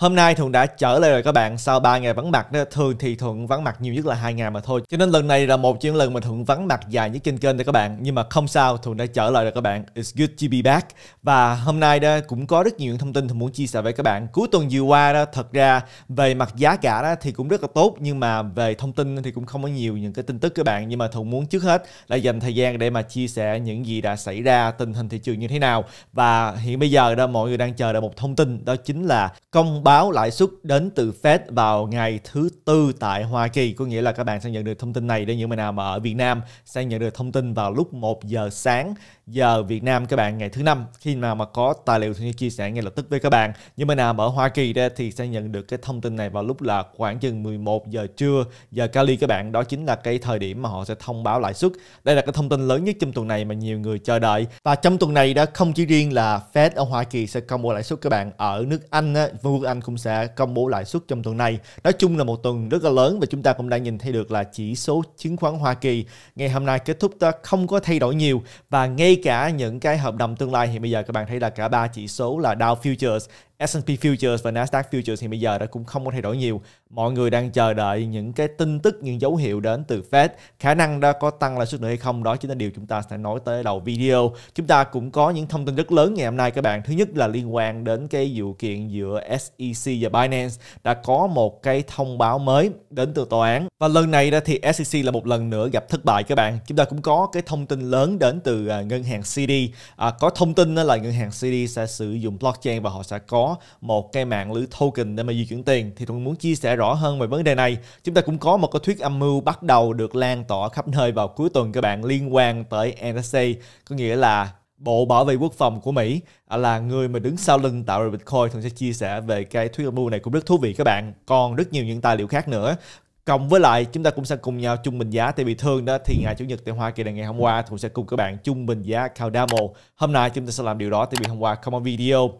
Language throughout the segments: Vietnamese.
Hôm nay Thuận đã trở lại rồi các bạn sau 3 ngày vắng mặt Thường thì Thuận vắng mặt nhiều nhất là hai ngày mà thôi. Cho nên lần này là một chuyến lần mà Thuận vắng mặt dài nhất trên kênh đây các bạn. Nhưng mà không sao, Thuận đã trở lại rồi các bạn. It's good to be back. Và hôm nay đó cũng có rất nhiều thông tin Thuận muốn chia sẻ với các bạn. Cuối tuần vừa qua đó thật ra về mặt giá cả đó thì cũng rất là tốt nhưng mà về thông tin thì cũng không có nhiều những cái tin tức các bạn. Nhưng mà Thuận muốn trước hết là dành thời gian để mà chia sẻ những gì đã xảy ra, tình hình thị trường như thế nào. Và hiện bây giờ đó mọi người đang chờ đợi một thông tin đó chính là công báo lãi suất đến từ Fed vào ngày thứ tư tại Hoa Kỳ. Có nghĩa là các bạn sẽ nhận được thông tin này để những bạn nào mà ở Việt Nam sẽ nhận được thông tin vào lúc 1 giờ sáng giờ Việt Nam các bạn ngày thứ năm khi nào mà có tài liệu thì chia sẻ ngay lập tức với các bạn nhưng mà nào ở Hoa Kỳ ra thì sẽ nhận được cái thông tin này vào lúc là khoảng chừng 11 giờ trưa giờ Cali các bạn đó chính là cái thời điểm mà họ sẽ thông báo lãi suất đây là cái thông tin lớn nhất trong tuần này mà nhiều người chờ đợi và trong tuần này đã không chỉ riêng là Fed ở Hoa Kỳ sẽ công bố lãi suất các bạn ở nước Anh Vương quốc Anh cũng sẽ công bố lãi suất trong tuần này nói chung là một tuần rất là lớn và chúng ta cũng đã nhìn thấy được là chỉ số chứng khoán Hoa Kỳ ngày hôm nay kết thúc không có thay đổi nhiều và ngay cả những cái hợp đồng tương lai thì bây giờ các bạn thấy là cả ba chỉ số là Dow Futures S&P Futures và Nasdaq Futures thì bây giờ đã cũng không có thay đổi nhiều. Mọi người đang chờ đợi những cái tin tức, những dấu hiệu đến từ Fed. Khả năng đã có tăng lãi suất nữa hay không đó chính là điều chúng ta sẽ nói tới đầu video. Chúng ta cũng có những thông tin rất lớn ngày hôm nay các bạn. Thứ nhất là liên quan đến cái vụ kiện giữa SEC và Binance đã có một cái thông báo mới đến từ tòa án. Và lần này đó thì SEC là một lần nữa gặp thất bại các bạn. Chúng ta cũng có cái thông tin lớn đến từ à, ngân hàng CD. À, có thông tin là ngân hàng CD sẽ sử dụng blockchain và họ sẽ có một cái mạng lưới token để mà di chuyển tiền thì thuận muốn chia sẻ rõ hơn về vấn đề này chúng ta cũng có một cái thuyết âm mưu bắt đầu được lan tỏa khắp nơi vào cuối tuần các bạn liên quan tới NSA có nghĩa là Bộ Bảo vệ Quốc phòng của Mỹ là người mà đứng sau lưng tạo ra Bitcoin thường sẽ chia sẻ về cái thuyết âm mưu này cũng rất thú vị các bạn. Còn rất nhiều những tài liệu khác nữa. Cộng với lại chúng ta cũng sẽ cùng nhau chung bình giá tại vì thương đó thì ngày chủ nhật tại Hoa Kỳ là ngày hôm qua cũng sẽ cùng các bạn chung bình giá Cardano. Hôm nay chúng ta sẽ làm điều đó tại vì hôm qua không có video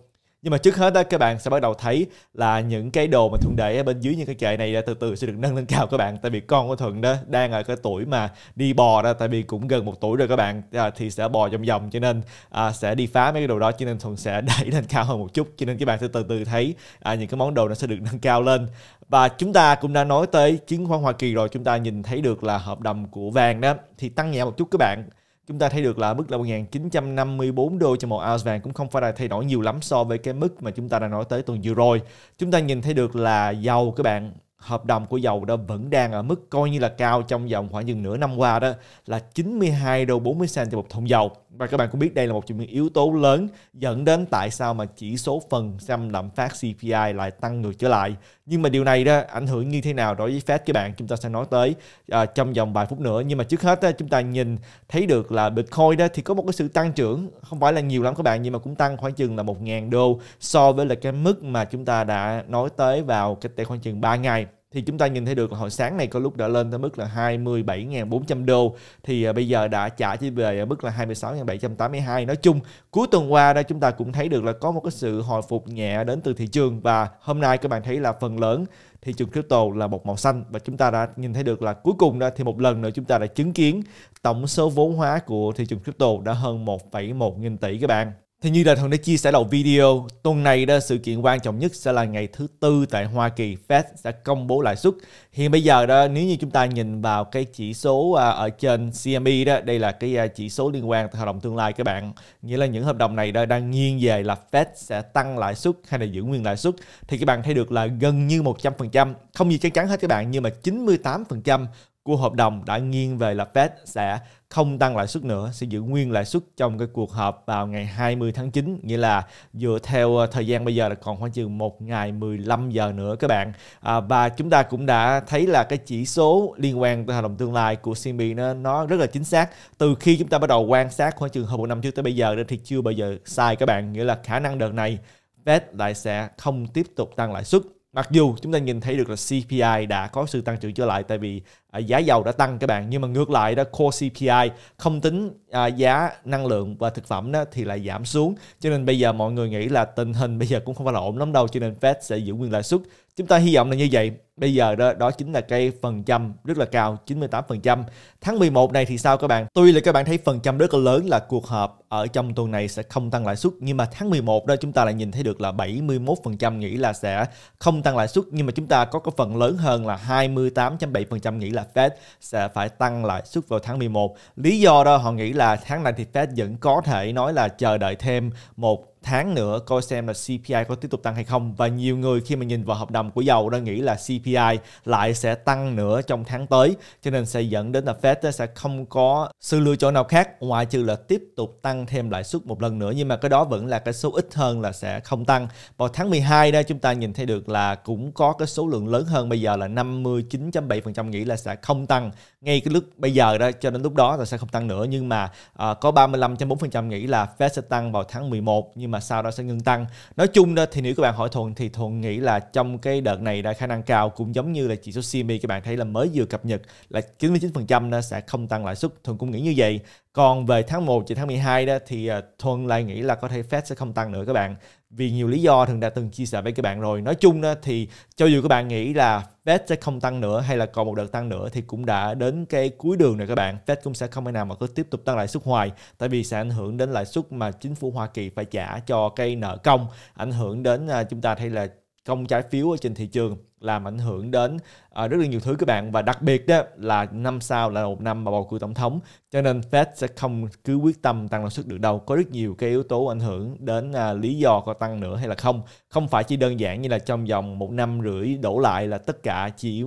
nhưng mà trước hết đó các bạn sẽ bắt đầu thấy là những cái đồ mà thuận để ở bên dưới những cái kệ này đã từ từ sẽ được nâng lên cao các bạn tại vì con của thuận đó đang ở cái tuổi mà đi bò đó tại vì cũng gần một tuổi rồi các bạn à, thì sẽ bò vòng vòng cho nên à, sẽ đi phá mấy cái đồ đó cho nên thuận sẽ đẩy lên cao hơn một chút cho nên các bạn sẽ từ từ thấy à, những cái món đồ nó sẽ được nâng cao lên và chúng ta cũng đã nói tới chứng khoán Hoa Kỳ rồi chúng ta nhìn thấy được là hợp đồng của vàng đó thì tăng nhẹ một chút các bạn chúng ta thấy được là mức là 1954 đô cho một ounce vàng cũng không phải là thay đổi nhiều lắm so với cái mức mà chúng ta đã nói tới tuần vừa rồi. Chúng ta nhìn thấy được là dầu các bạn hợp đồng của dầu đó vẫn đang ở mức coi như là cao trong vòng khoảng dừng nửa năm qua đó là 92 đô 40 cent cho một thùng dầu và các bạn cũng biết đây là một trong những yếu tố lớn dẫn đến tại sao mà chỉ số phần trăm lạm phát CPI lại tăng ngược trở lại. Nhưng mà điều này đó ảnh hưởng như thế nào đối với Fed các bạn chúng ta sẽ nói tới uh, trong vòng vài phút nữa. Nhưng mà trước hết uh, chúng ta nhìn thấy được là Bitcoin đó thì có một cái sự tăng trưởng không phải là nhiều lắm các bạn nhưng mà cũng tăng khoảng chừng là 1.000 đô so với là cái mức mà chúng ta đã nói tới vào cách đây khoảng chừng 3 ngày thì chúng ta nhìn thấy được là hồi sáng này có lúc đã lên tới mức là 27.400 đô thì à, bây giờ đã trả chỉ về mức là 26.782 nói chung cuối tuần qua đó chúng ta cũng thấy được là có một cái sự hồi phục nhẹ đến từ thị trường và hôm nay các bạn thấy là phần lớn thị trường crypto là một màu xanh và chúng ta đã nhìn thấy được là cuối cùng đó thì một lần nữa chúng ta đã chứng kiến tổng số vốn hóa của thị trường crypto đã hơn 1,1 nghìn tỷ các bạn thì như đời thần đã chia sẻ đầu video, tuần này đó sự kiện quan trọng nhất sẽ là ngày thứ tư tại Hoa Kỳ, Fed sẽ công bố lãi suất. Hiện bây giờ đó nếu như chúng ta nhìn vào cái chỉ số à, ở trên CME đó, đây là cái à, chỉ số liên quan tới hợp đồng tương lai các bạn. Nghĩa là những hợp đồng này đó đang nghiêng về là Fed sẽ tăng lãi suất hay là giữ nguyên lãi suất thì các bạn thấy được là gần như 100%, không gì chắc chắn hết các bạn nhưng mà 98% của hợp đồng đã nghiêng về là Fed sẽ không tăng lãi suất nữa, sẽ giữ nguyên lãi suất trong cái cuộc họp vào ngày 20 tháng 9, nghĩa là dựa theo ờ, thời gian bây giờ là còn khoảng chừng một ngày 15 giờ nữa các bạn. À, và chúng ta cũng đã thấy là cái chỉ số liên quan tới hợp đồng tương lai của CMB nó nó rất là chính xác. Từ khi chúng ta bắt đầu quan sát khoảng chừng hơn một năm trước tới bây giờ thì chưa bao giờ sai các bạn, nghĩa là khả năng đợt này Fed lại sẽ không tiếp tục tăng lãi suất Mặc dù chúng ta nhìn thấy được là CPI đã có sự tăng trưởng trở lại tại vì À, giá dầu đã tăng các bạn nhưng mà ngược lại đó core CPI không tính à, giá năng lượng và thực phẩm đó thì lại giảm xuống cho nên bây giờ mọi người nghĩ là tình hình bây giờ cũng không phải là ổn lắm đâu cho nên Fed sẽ giữ nguyên lãi suất chúng ta hy vọng là như vậy bây giờ đó đó chính là cái phần trăm rất là cao 98% tháng 11 này thì sao các bạn tuy là các bạn thấy phần trăm rất là lớn là cuộc họp ở trong tuần này sẽ không tăng lãi suất nhưng mà tháng 11 đó chúng ta lại nhìn thấy được là 71% nghĩ là sẽ không tăng lãi suất nhưng mà chúng ta có cái phần lớn hơn là 28.7% nghĩ là Fed sẽ phải tăng lãi suất vào tháng 11. Lý do đó họ nghĩ là tháng này thì Fed vẫn có thể nói là chờ đợi thêm một tháng nữa coi xem là CPI có tiếp tục tăng hay không và nhiều người khi mà nhìn vào hợp đồng của dầu đã nghĩ là CPI lại sẽ tăng nữa trong tháng tới cho nên sẽ dẫn đến là Fed sẽ không có sự lựa chọn nào khác ngoại trừ là tiếp tục tăng thêm lãi suất một lần nữa nhưng mà cái đó vẫn là cái số ít hơn là sẽ không tăng vào tháng 12 đây chúng ta nhìn thấy được là cũng có cái số lượng lớn hơn bây giờ là 59.7% nghĩ là sẽ không tăng ngay cái lúc bây giờ đó cho đến lúc đó là sẽ không tăng nữa nhưng mà uh, có 35.4% nghĩ là Fed sẽ tăng vào tháng 11 nhưng mà mà sau đó sẽ ngưng tăng nói chung đó thì nếu các bạn hỏi thuận thì thuận nghĩ là trong cái đợt này đã khả năng cao cũng giống như là chỉ số CME các bạn thấy là mới vừa cập nhật là 99% nó sẽ không tăng lãi suất thuận cũng nghĩ như vậy còn về tháng 1 và tháng 12 đó thì à, Thuần lại nghĩ là có thể Fed sẽ không tăng nữa các bạn. Vì nhiều lý do Thường đã từng chia sẻ với các bạn rồi. Nói chung đó thì cho dù các bạn nghĩ là Fed sẽ không tăng nữa hay là còn một đợt tăng nữa thì cũng đã đến cái cuối đường rồi các bạn. Fed cũng sẽ không thể nào mà cứ tiếp tục tăng lãi suất hoài tại vì sẽ ảnh hưởng đến lãi suất mà chính phủ Hoa Kỳ phải trả cho cây nợ công, ảnh hưởng đến à, chúng ta thấy là công trái phiếu ở trên thị trường làm ảnh hưởng đến uh, rất là nhiều thứ các bạn và đặc biệt đó là năm sau là một năm mà bầu cử tổng thống cho nên Fed sẽ không cứ quyết tâm tăng lãi suất được đâu có rất nhiều cái yếu tố ảnh hưởng đến uh, lý do có tăng nữa hay là không không phải chỉ đơn giản như là trong vòng một năm rưỡi đổ lại là tất cả chỉ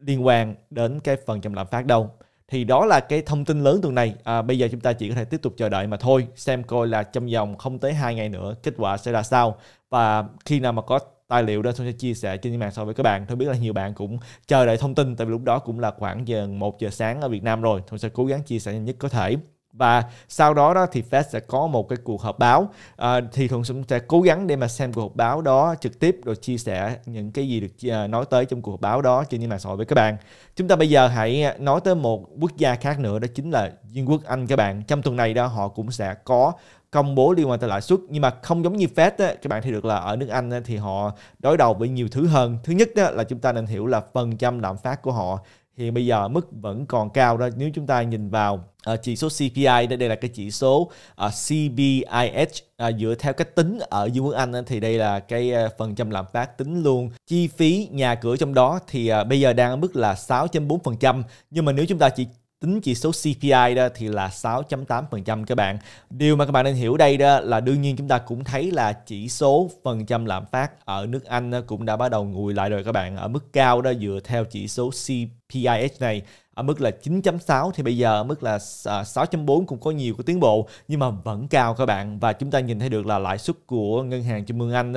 liên quan đến cái phần chậm lạm phát đâu thì đó là cái thông tin lớn tuần này à, bây giờ chúng ta chỉ có thể tiếp tục chờ đợi mà thôi xem coi là trong vòng không tới hai ngày nữa kết quả sẽ ra sao và khi nào mà có tài liệu đó tôi sẽ chia sẻ trên mạng so với các bạn tôi biết là nhiều bạn cũng chờ đợi thông tin tại vì lúc đó cũng là khoảng giờ 1 giờ sáng ở Việt Nam rồi tôi sẽ cố gắng chia sẻ nhanh nhất có thể và sau đó đó thì Fed sẽ có một cái cuộc họp báo à, thì thuận cũng sẽ cố gắng để mà xem cuộc họp báo đó trực tiếp rồi chia sẻ những cái gì được ờ, nói tới trong cuộc họp báo đó trên những mạng xã hội với các bạn chúng ta bây giờ hãy ờ, nói tới một quốc gia khác nữa đó chính là Vương quốc Anh các bạn trong tuần này đó họ cũng sẽ có công bố liên quan tới lãi suất nhưng mà không giống như Fed á, các bạn thấy được là ở nước Anh á, thì họ đối đầu với nhiều thứ hơn thứ nhất á, là chúng ta nên hiểu là phần trăm lạm phát của họ thì bây giờ mức vẫn còn cao đó nếu chúng ta nhìn vào uh, chỉ số CPI đây, đây là cái chỉ số uh, CBIH uh, dựa theo cách tính ở Dương Quốc Anh thì đây là cái uh, phần trăm lạm phát tính luôn chi phí nhà cửa trong đó thì uh, bây giờ đang ở mức là 6.4% nhưng mà nếu chúng ta chỉ tính chỉ số CPI đó thì là 6.8% các bạn. Điều mà các bạn nên hiểu đây đó là đương nhiên chúng ta cũng thấy là chỉ số phần trăm lạm phát ở nước Anh cũng đã bắt đầu nguội lại rồi các bạn ở mức cao đó dựa theo chỉ số CPIH này ở mức là 9.6 thì bây giờ ở mức là 6.4 à, cũng có nhiều cái tiến bộ nhưng mà vẫn cao các bạn và chúng ta nhìn thấy được là lãi suất của ngân hàng trung ương Anh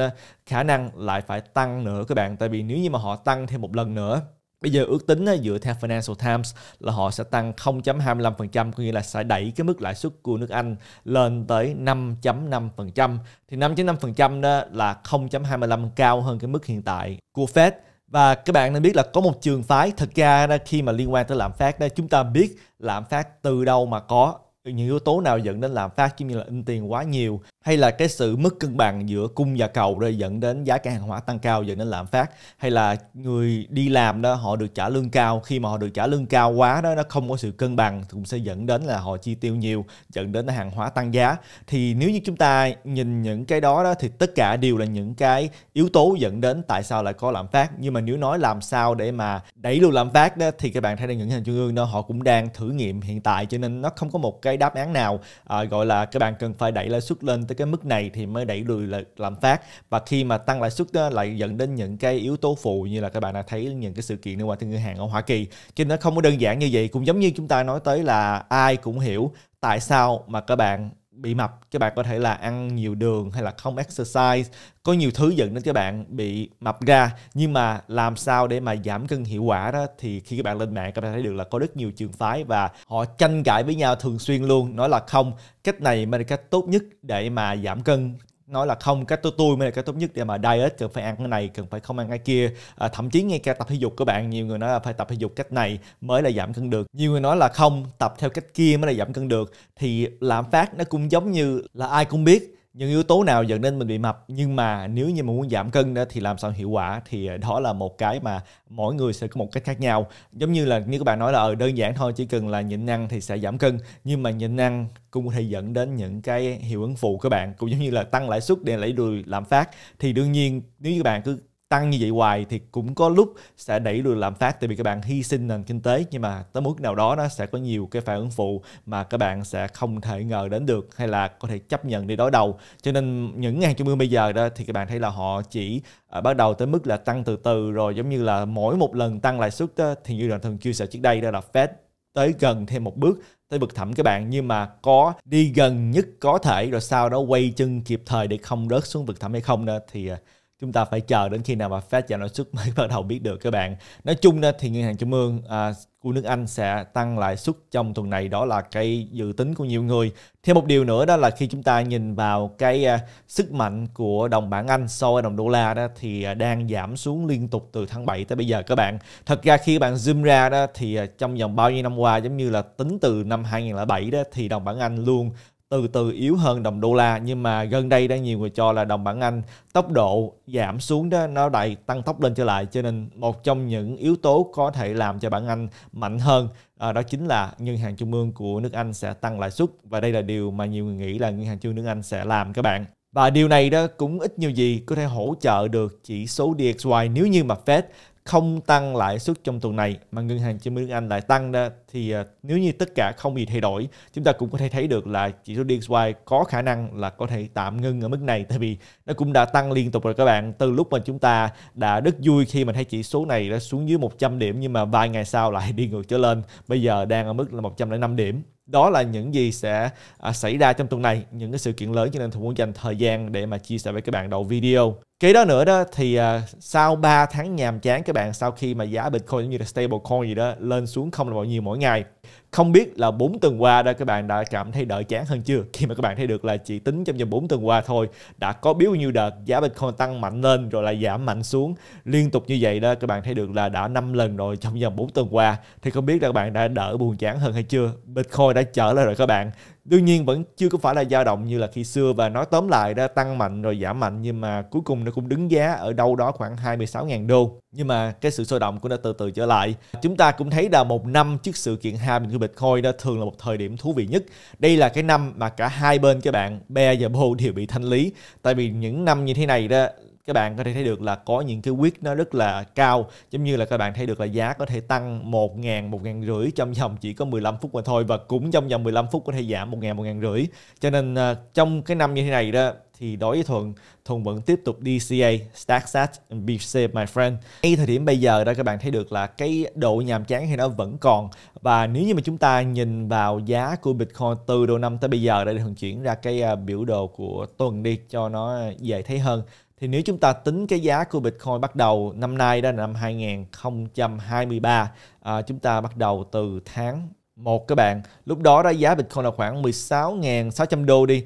khả năng lại phải tăng nữa các bạn tại vì nếu như mà họ tăng thêm một lần nữa Bây giờ ước tính dựa theo Financial Times là họ sẽ tăng 0.25% có nghĩa là sẽ đẩy cái mức lãi suất của nước Anh lên tới 5.5%. Thì 5.5% đó là 0.25 cao hơn cái mức hiện tại của Fed. Và các bạn nên biết là có một trường phái thật ra đó, khi mà liên quan tới lạm phát đó chúng ta biết lạm phát từ đâu mà có những yếu tố nào dẫn đến lạm phát giống như là in tiền quá nhiều hay là cái sự mất cân bằng giữa cung và cầu rồi dẫn đến giá cả hàng hóa tăng cao dẫn đến lạm phát hay là người đi làm đó họ được trả lương cao khi mà họ được trả lương cao quá đó nó không có sự cân bằng thì cũng sẽ dẫn đến là họ chi tiêu nhiều dẫn đến là hàng hóa tăng giá thì nếu như chúng ta nhìn những cái đó đó thì tất cả đều là những cái yếu tố dẫn đến tại sao lại có lạm phát nhưng mà nếu nói làm sao để mà đẩy lùi lạm phát đó thì các bạn thấy là những hành trung ương đó họ cũng đang thử nghiệm hiện tại cho nên nó không có một cái đáp án nào à, gọi là các bạn cần phải đẩy lãi suất lên tới cái mức này thì mới đẩy lùi là lạm phát và khi mà tăng lãi suất lại dẫn đến những cái yếu tố phụ như là các bạn đã thấy những cái sự kiện liên quan tới ngân hàng ở Hoa Kỳ cho nên nó không có đơn giản như vậy cũng giống như chúng ta nói tới là ai cũng hiểu tại sao mà các bạn bị mập các bạn có thể là ăn nhiều đường hay là không exercise có nhiều thứ dẫn đến các bạn bị mập ra nhưng mà làm sao để mà giảm cân hiệu quả đó thì khi các bạn lên mạng các bạn thấy được là có rất nhiều trường phái và họ tranh cãi với nhau thường xuyên luôn nói là không cách này mới là cách tốt nhất để mà giảm cân nói là không cái tôi tôi mới là cái tốt nhất để mà diet cần phải ăn cái này cần phải không ăn cái kia à, thậm chí ngay cả tập thể dục các bạn nhiều người nói là phải tập thể dục cách này mới là giảm cân được nhiều người nói là không tập theo cách kia mới là giảm cân được thì lạm phát nó cũng giống như là ai cũng biết những yếu tố nào dẫn đến mình bị mập nhưng mà nếu như mà muốn giảm cân đó thì làm sao hiệu quả thì ờ, đó là một cái mà mỗi người sẽ có một cách khác nhau giống như là như các bạn nói là ờ ừ, đơn giản thôi chỉ cần là nhịn ăn thì sẽ giảm cân nhưng mà nhịn ăn cũng có thể dẫn đến những cái hiệu ứng phụ các bạn cũng giống như là tăng lãi suất để lấy đùi lạm phát thì đương nhiên nếu như bạn cứ tăng như vậy hoài thì cũng có lúc sẽ đẩy lùi lạm phát tại vì các bạn hy sinh nền kinh tế nhưng mà tới mức nào đó nó sẽ có nhiều cái phản ứng phụ mà các bạn sẽ không thể ngờ đến được hay là có thể chấp nhận đi đối đầu cho nên những ngàn trung ương bây giờ đó thì các bạn thấy là họ chỉ ờ, bắt đầu tới mức là tăng từ từ rồi giống như là mỗi một lần tăng lãi suất đó, thì như là thường chia sẻ trước đây đó là Fed tới gần thêm một bước tới bực thẳm các bạn nhưng mà có đi gần nhất có thể rồi sau đó quay chân kịp thời để không rớt xuống vực thẳm hay không đó thì uh, chúng ta phải chờ đến khi nào mà Fed giảm lãi suất mới bắt đầu biết được các bạn. Nói chung thì ngân hàng trung ương à, của nước Anh sẽ tăng lãi suất trong tuần này đó là cái dự tính của nhiều người. Thêm một điều nữa đó là khi chúng ta nhìn vào cái à, sức mạnh của đồng bảng Anh so với đồng đô la đó thì à, đang giảm xuống liên tục từ tháng 7 tới bây giờ các bạn. Thật ra khi các bạn zoom ra đó thì à, trong vòng bao nhiêu năm qua giống như là tính từ năm 2007 đó thì đồng bảng Anh luôn từ từ yếu hơn đồng đô la nhưng mà gần đây đang nhiều người cho là đồng bảng Anh tốc độ giảm xuống đó nó đẩy tăng tốc lên trở lại cho nên một trong những yếu tố có thể làm cho bảng Anh mạnh hơn à, đó chính là ngân hàng trung ương của nước Anh sẽ tăng lãi suất và đây là điều mà nhiều người nghĩ là ngân hàng trung ương nước Anh sẽ làm các bạn và điều này đó cũng ít nhiều gì có thể hỗ trợ được chỉ số DXY nếu như mà Fed không tăng lãi suất trong tuần này mà ngân hàng chứng minh Anh lại tăng đó thì ờ, nếu như tất cả không gì thay đổi chúng ta cũng có thể thấy được là chỉ số DXY có khả năng là có thể tạm ngưng ở mức này tại vì nó cũng đã tăng liên tục rồi các bạn từ lúc mà chúng ta đã rất vui khi mà thấy chỉ số này đã xuống dưới 100 điểm nhưng mà vài ngày sau lại đi ngược trở lên bây giờ đang ở mức là 105 điểm đó là những gì sẽ à, xảy ra trong tuần này những cái sự kiện lớn cho nên tôi muốn dành thời gian để mà chia sẻ với các bạn đầu video kế đó nữa đó thì uh, sau 3 tháng nhàm chán các bạn sau khi mà giá Bitcoin giống như là stablecoin gì đó lên xuống không là bao nhiêu mỗi ngày không biết là 4 tuần qua đó các bạn đã cảm thấy đợi chán hơn chưa khi mà các bạn thấy được là chỉ tính trong vòng 4 tuần qua thôi đã có biết nhiêu đợt giá Bitcoin tăng mạnh lên rồi lại giảm mạnh xuống liên tục như vậy đó các bạn thấy được là đã 5 lần rồi trong vòng 4 tuần qua thì không biết là các bạn đã đỡ buồn chán hơn hay chưa Bitcoin đã trở lại rồi các bạn đương nhiên vẫn chưa có phải là dao động như là khi xưa và nói tóm lại đã tăng mạnh rồi giảm mạnh nhưng mà cuối cùng nó cũng đứng giá ở đâu đó khoảng 26.000 đô nhưng mà cái sự sôi động cũng đã từ từ trở lại chúng ta cũng thấy là một năm trước sự kiện hai bên của Bitcoin đó thường là một thời điểm thú vị nhất đây là cái năm mà cả hai bên các bạn Bear và Bull đều bị thanh lý tại vì những năm như thế này đó các bạn có thể thấy được là có những cái quyết nó rất là cao giống như là các bạn thấy được là giá có thể tăng 1 ngàn, 1 ngàn rưỡi trong vòng chỉ có 15 phút mà thôi và cũng trong vòng 15 phút có thể giảm 1 ngàn, 1 ngàn rưỡi cho nên uh, trong cái năm như thế này đó thì đối với Thuận, Thuận vẫn tiếp tục DCA, Stacksat, BC my friend. Ngay thời điểm bây giờ đó các bạn thấy được là cái độ nhàm chán thì nó vẫn còn và nếu như mà chúng ta nhìn vào giá của Bitcoin từ đầu năm tới bây giờ để Thuận chuyển ra cái à, biểu đồ của tuần đi cho nó dễ thấy hơn thì nếu chúng ta tính cái giá của Bitcoin bắt đầu năm nay đó là năm 2023 à, chúng ta bắt đầu từ tháng một các bạn lúc đó đó giá Bitcoin là khoảng 16.600 đô đi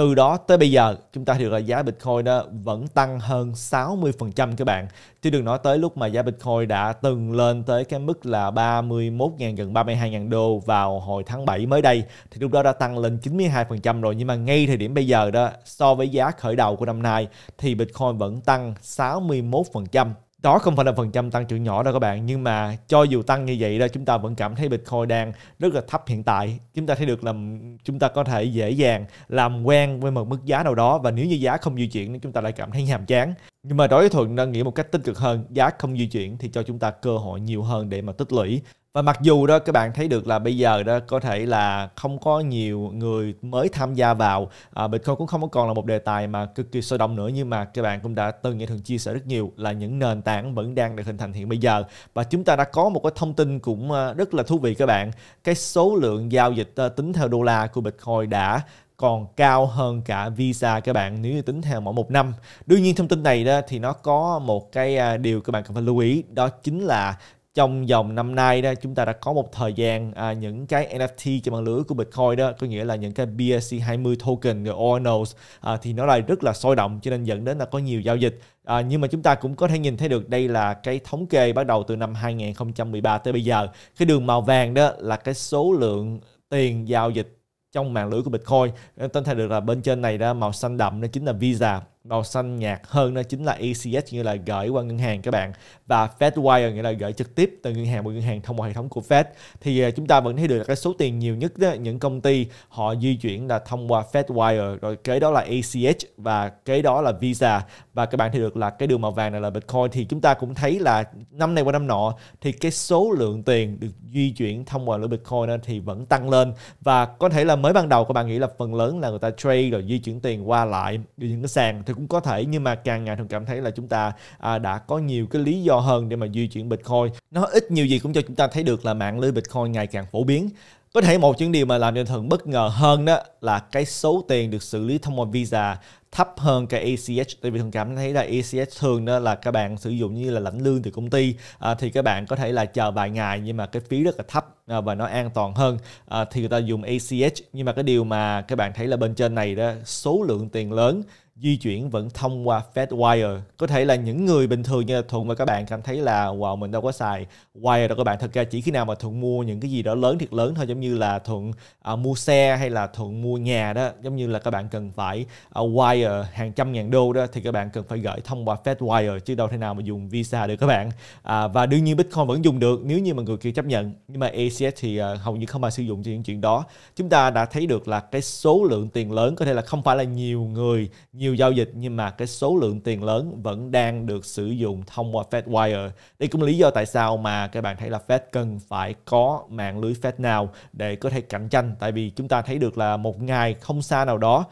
từ đó tới bây giờ chúng ta được là giá Bitcoin đó vẫn tăng hơn 60% các bạn. Chứ đừng nói tới lúc mà giá Bitcoin đã từng lên tới cái mức là 31.000 gần 32.000 đô vào hồi tháng 7 mới đây thì lúc đó đã tăng lên 92% rồi nhưng mà ngay thời điểm bây giờ đó so với giá khởi đầu của năm nay thì Bitcoin vẫn tăng 61% đó không phải là phần trăm tăng trưởng nhỏ đâu các bạn nhưng mà cho dù tăng như vậy đó chúng ta vẫn cảm thấy Bitcoin đang rất là thấp hiện tại chúng ta thấy được là chúng ta có thể dễ dàng làm quen với một mức giá nào đó và nếu như giá không di chuyển thì chúng ta lại cảm thấy nhàm chán nhưng mà đối với Thuận đang nghĩ một cách tích cực hơn giá không di chuyển thì cho chúng ta cơ hội nhiều hơn để mà tích lũy và mặc dù đó các bạn thấy được là bây giờ đó có thể là không có nhiều người mới tham gia vào à, Bitcoin cũng không còn là một đề tài mà cực kỳ sôi động nữa nhưng mà các bạn cũng đã từng nghe thường chia sẻ rất nhiều là những nền tảng vẫn đang được hình thành hiện bây giờ và chúng ta đã có một cái thông tin cũng à, rất là thú vị các bạn cái số lượng giao dịch à, tính theo đô la của Bitcoin đã còn cao hơn cả visa các bạn nếu như tính theo mỗi một năm đương nhiên thông tin này đó thì nó có một cái à, điều các bạn cần phải lưu ý đó chính là trong dòng năm nay đó chúng ta đã có một thời gian à, những cái NFT trên mạng lưới của Bitcoin đó có nghĩa là những cái BSC20 token rồi Ordinals à, thì nó lại rất là sôi động cho nên dẫn đến là có nhiều giao dịch à, nhưng mà chúng ta cũng có thể nhìn thấy được đây là cái thống kê bắt đầu từ năm 2013 tới bây giờ cái đường màu vàng đó là cái số lượng tiền giao dịch trong mạng lưới của Bitcoin tên thay được là bên trên này đó màu xanh đậm đó chính là Visa màu xanh nhạt hơn đó chính là ECS nghĩa là gửi qua ngân hàng các bạn và Fedwire nghĩa là gửi trực tiếp từ ngân hàng qua ngân hàng thông qua hệ thống của Fed thì à, chúng ta vẫn thấy được cái số tiền nhiều nhất đó, những công ty họ di chuyển là thông qua Fedwire rồi kế đó là ACH và kế đó là Visa và các bạn thấy được là cái đường màu vàng này là Bitcoin thì chúng ta cũng thấy là năm nay qua năm nọ thì cái số lượng tiền được di chuyển thông qua lượng Bitcoin đó thì vẫn tăng lên và có thể là mới ban đầu các bạn nghĩ là phần lớn là người ta trade rồi di chuyển tiền qua lại những cái sàn thì cũng có thể nhưng mà càng ngày thường cảm thấy là chúng ta à, đã có nhiều cái lý do hơn để mà di chuyển bitcoin nó ít nhiều gì cũng cho chúng ta thấy được là mạng lưới bitcoin ngày càng phổ biến có thể một những điều mà làm cho thường bất ngờ hơn đó là cái số tiền được xử lý thông qua visa thấp hơn cái ACH tại vì thường cảm thấy là ACH thường đó là các bạn sử dụng như là lãnh lương từ công ty à, thì các bạn có thể là chờ vài ngày nhưng mà cái phí rất là thấp à, và nó an toàn hơn à, thì người ta dùng ACH nhưng mà cái điều mà các bạn thấy là bên trên này đó số lượng tiền lớn di chuyển vẫn thông qua Fedwire. Có thể là những người bình thường như là Thuận và các bạn cảm thấy là wow mình đâu có xài wire đâu các bạn. Thật ra chỉ khi nào mà Thuận mua những cái gì đó lớn thiệt lớn thôi giống như là Thuận à, mua xe hay là Thuận mua nhà đó giống như là các bạn cần phải à, wire hàng trăm ngàn đô đó thì các bạn cần phải gửi thông qua Fedwire chứ đâu thể nào mà dùng Visa được các bạn. À, và đương nhiên Bitcoin vẫn dùng được nếu như mà người kia chấp nhận. Nhưng mà ACS thì à, hầu như không ai sử dụng cho những chuyện đó. Chúng ta đã thấy được là cái số lượng tiền lớn có thể là không phải là nhiều người nhiều nhiều giao dịch nhưng mà cái số lượng tiền lớn vẫn đang được sử dụng thông qua FedWire. Đây cũng là lý do tại sao mà các bạn thấy là Fed cần phải có mạng lưới Fed nào để có thể cạnh tranh tại vì chúng ta thấy được là một ngày không xa nào đó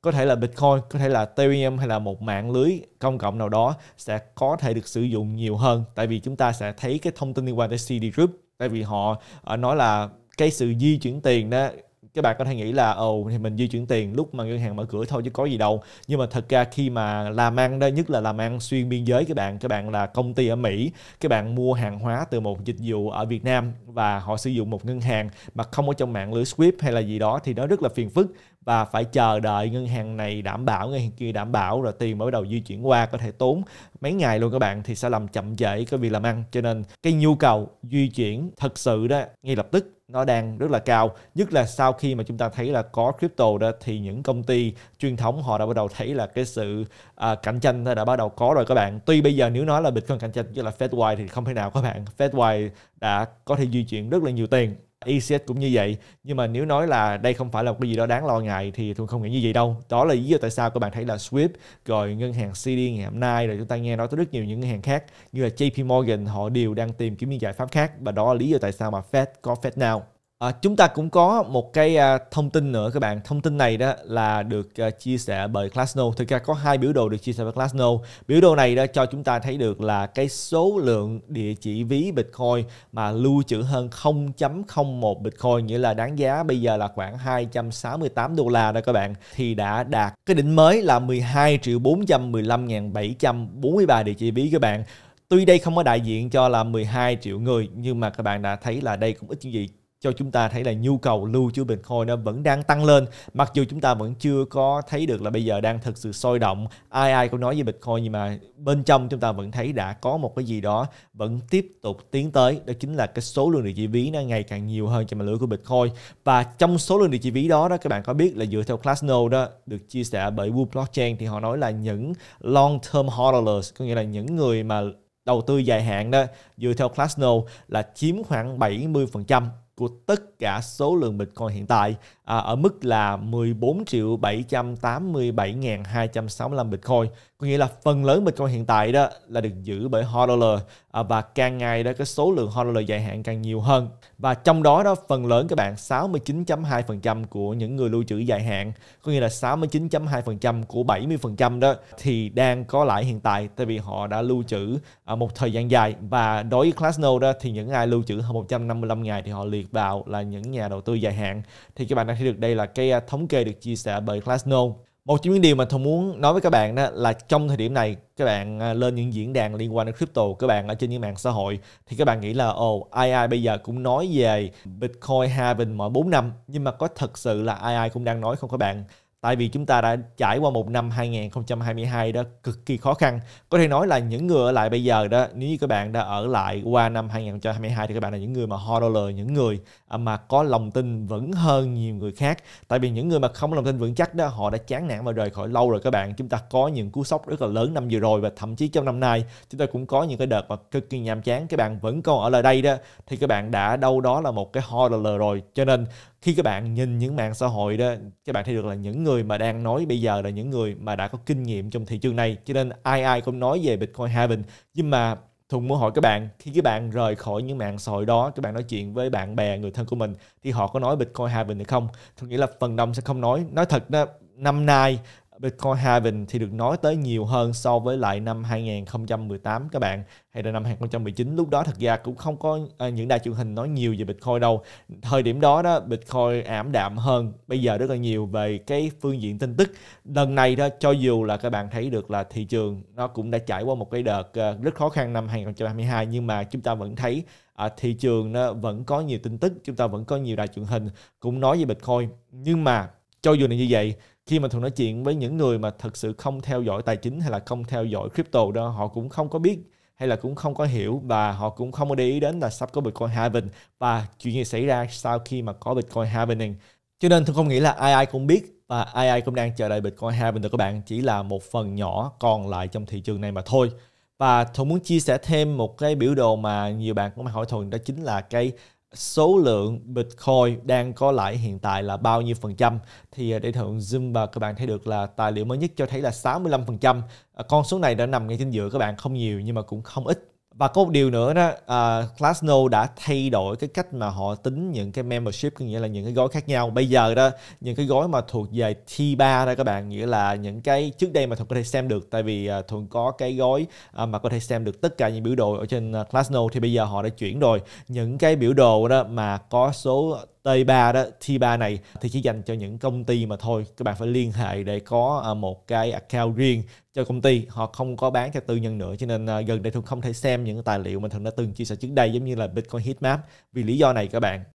có thể là Bitcoin, có thể là Ethereum hay là một mạng lưới công cộng nào đó sẽ có thể được sử dụng nhiều hơn tại vì chúng ta sẽ thấy cái thông tin liên quan tới CD Group tại vì họ ờ, nói là cái sự di chuyển tiền đó các bạn có thể nghĩ là ồ thì mình di chuyển tiền lúc mà ngân hàng mở cửa thôi chứ có gì đâu nhưng mà thật ra khi mà làm ăn đây nhất là làm ăn xuyên biên giới các bạn các bạn là công ty ở mỹ các bạn mua hàng hóa từ một dịch vụ ở việt nam và họ sử dụng một ngân hàng mà không ở trong mạng lưới swift hay là gì đó thì nó rất là phiền phức và phải chờ đợi ngân hàng này đảm bảo ngân hàng kia đảm bảo rồi tiền mới bắt đầu di chuyển qua có thể tốn mấy ngày luôn các bạn thì sẽ làm chậm trễ cái việc làm ăn cho nên cái nhu cầu di chuyển thật sự đó ngay lập tức nó đang rất là cao nhất là sau khi mà chúng ta thấy là có crypto đó thì những công ty truyền thống họ đã bắt đầu thấy là cái sự à, cạnh tranh đã bắt đầu có rồi các bạn tuy bây giờ nếu nói là bitcoin cạnh tranh với là fedwire thì không thể nào các bạn fedwire đã có thể di chuyển rất là nhiều tiền ECS cũng như vậy nhưng mà nếu nói là đây không phải là một cái gì đó đáng lo ngại thì tôi không nghĩ như vậy đâu đó là lý do tại sao các bạn thấy là Swift rồi ngân hàng CD ngày hôm nay rồi chúng ta nghe nói tới rất nhiều những ngân hàng khác như là JP Morgan họ đều đang tìm kiếm những giải pháp khác và đó là lý do tại sao mà Fed có Fed nào À, chúng ta cũng có một cái à, thông tin nữa các bạn. Thông tin này đó là được à, chia sẻ bởi Classno Thực ra có hai biểu đồ được chia sẻ bởi Classno Biểu đồ này đó cho chúng ta thấy được là cái số lượng địa chỉ ví Bitcoin mà lưu trữ hơn 0.01 Bitcoin nghĩa là đáng giá bây giờ là khoảng 268 đô la đó các bạn thì đã đạt cái đỉnh mới là 12 triệu 415 743 địa chỉ ví các bạn. Tuy đây không có đại diện cho là 12 triệu người nhưng mà các bạn đã thấy là đây cũng ít gì cho chúng ta thấy là nhu cầu lưu trữ Bitcoin nó vẫn đang tăng lên mặc dù chúng ta vẫn chưa có thấy được là bây giờ đang thực sự sôi động ai ai cũng nói về Bitcoin nhưng mà bên trong chúng ta vẫn thấy đã có một cái gì đó vẫn tiếp tục tiến tới đó chính là cái số lượng địa chỉ ví nó ngày càng nhiều hơn trên mạng lưới của Bitcoin và trong số lượng địa chỉ ví đó đó các bạn có biết là dựa theo classno đó được chia sẻ bởi Wu Blockchain thì họ nói là những long term hodlers có nghĩa là những người mà đầu tư dài hạn đó dựa theo classno là chiếm khoảng 70% của tất cả số lượng Bitcoin hiện tại à, ở mức là 14 triệu 787 265 Bitcoin có nghĩa là phần lớn Bitcoin hiện tại đó là được giữ bởi hodler à, và càng ngày đó cái số lượng hodler dài hạn càng nhiều hơn và trong đó đó phần lớn các bạn 69.2% của những người lưu trữ dài hạn có nghĩa là 69.2% của 70% đó thì đang có lãi hiện tại tại vì họ đã lưu trữ à, một thời gian dài và đối với Glassnode đó thì những ai lưu trữ hơn 155 ngày thì họ liệt vào là những nhà đầu tư dài hạn thì các bạn đang thấy được đây là cái à, thống kê được chia sẻ bởi Glassnode một trong những điều mà tôi muốn nói với các bạn đó là trong thời điểm này các bạn à, lên những diễn đàn liên quan đến crypto các bạn ở trên những mạng xã hội thì các bạn nghĩ là ồ oh, ai ai bây giờ cũng nói về bitcoin halving mỗi 4 năm nhưng mà có thật sự là ai ai cũng đang nói không các bạn tại vì chúng ta đã trải qua một năm 2022 đó cực kỳ khó khăn có thể nói là những người ở lại bây giờ đó nếu như các bạn đã ở lại qua năm 2022 thì các bạn là những người mà hodler những người à, mà có lòng tin vững hơn nhiều người khác tại vì những người mà không có lòng tin vững chắc đó họ đã chán nản và rời khỏi lâu rồi các bạn chúng ta có những cú sốc rất là lớn năm vừa rồi và thậm chí trong năm nay chúng ta cũng có những cái đợt mà cực kỳ nhàm chán các bạn vẫn còn ở lại đây đó thì các bạn đã đâu đó là một cái hodler rồi cho nên khi các bạn nhìn những mạng xã hội đó các bạn thấy được là những người mà đang nói bây giờ là những người mà đã có kinh nghiệm trong thị trường này cho nên ai ai cũng nói về Bitcoin Heaven nhưng mà Thùng muốn hỏi các bạn khi các bạn rời khỏi những mạng xã hội đó các bạn nói chuyện với bạn bè người thân của mình thì họ có nói Bitcoin Heaven hay không? Tôi nghĩ là phần đông sẽ không nói nói thật đó năm nay Bitcoin halving thì được nói tới nhiều hơn so với lại năm 2018 các bạn hay là năm 2019 lúc đó thật ra cũng không có à, những đài truyền hình nói nhiều về Bitcoin đâu thời điểm đó đó Bitcoin ảm đạm hơn bây giờ rất là nhiều về cái phương diện tin tức lần này đó cho dù là các bạn thấy được là thị trường nó cũng đã trải qua một cái đợt à, rất khó khăn năm 2022 nhưng mà chúng ta vẫn thấy à, thị trường nó vẫn có nhiều tin tức chúng ta vẫn có nhiều đài truyền hình cũng nói về Bitcoin nhưng mà cho dù là như vậy khi mà thường nói chuyện với những người mà thật sự không theo dõi tài chính hay là không theo dõi crypto đó họ cũng không có biết hay là cũng không có hiểu và họ cũng không có để ý đến là sắp có Bitcoin halving và chuyện gì xảy ra sau khi mà có Bitcoin halving cho nên tôi không nghĩ là ai ai cũng biết và ai ai cũng đang chờ đợi Bitcoin halving từ các bạn chỉ là một phần nhỏ còn lại trong thị trường này mà thôi và tôi muốn chia sẻ thêm một cái biểu đồ mà nhiều bạn cũng hỏi thuần đó chính là cái số lượng Bitcoin đang có lãi hiện tại là bao nhiêu phần trăm thì à, để thượng zoom và các bạn thấy được là tài liệu mới nhất cho thấy là 65% à, con số này đã nằm ngay trên giữa các bạn không nhiều nhưng mà cũng không ít và có một điều nữa đó uh, à, Glassnode đã thay đổi cái cách mà họ tính những cái membership có nghĩa là những cái gói khác nhau bây giờ đó những cái gói mà thuộc về T3 đó các bạn nghĩa là những cái trước đây mà thuận có thể xem được tại vì uh, thuận có cái gói uh, mà có thể xem được tất cả những biểu đồ ở trên uh, Glassnode thì bây giờ họ đã chuyển rồi những cái biểu đồ đó mà có số T3 đó, T3 này thì chỉ dành cho những công ty mà thôi. Các bạn phải liên hệ để có một cái account riêng cho công ty họ không có bán cho tư nhân nữa cho nên à, gần đây thường không thể xem những tài liệu mình thường đã từng chia sẻ trước đây giống như là Bitcoin Heatmap vì lý do này các bạn